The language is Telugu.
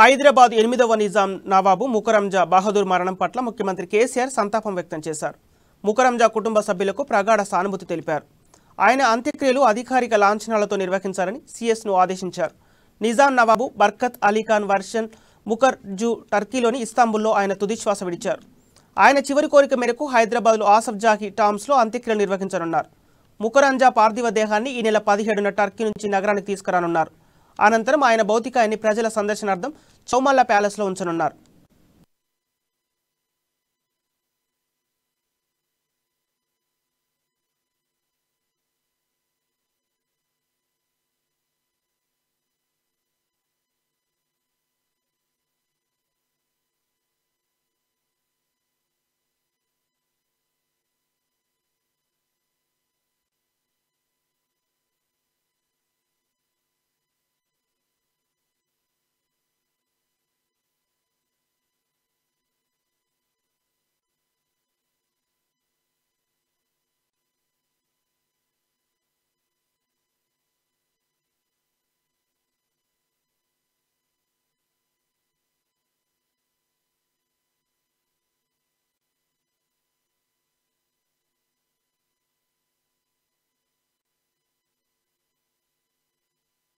హైదరాబాద్ ఎనిమిదవ నిజాం నవాబు ముకరంజా బహదూర్ మరణం పట్ల ముఖ్యమంత్రి కేసీఆర్ సంతాపం వ్యక్తం చేశారు ముకరంజా కుటుంబ సభ్యులకు ప్రగాఢ సానుభూతి తెలిపారు ఆయన అంత్యక్రియలు అధికారిక లాంఛనాలతో నిర్వహించాలని సీఎస్ను ఆదేశించారు నిజాం నవాబు బర్కత్ అలీఖాన్ వర్షన్ ముఖర్జు టర్కీలోని ఇస్తాంబుల్లో ఆయన తుదిశ్వాస విడిచారు ఆయన చివరి కోరిక మేరకు హైదరాబాద్లో ఆసఫ్ జాహీ టామ్స్లో అంత్యక్రియలు నిర్వహించనున్నారు ముకరంజా పార్థివ దేహాన్ని ఈ నెల పదిహేడున టర్కీ నుంచి నగరానికి తీసుకురానున్నారు అనంతరం ఆయన భౌతికాయన్ని ప్రజల సందర్శనార్థం చౌమల్లా ప్యాలెస్లో ఉంచనున్నారు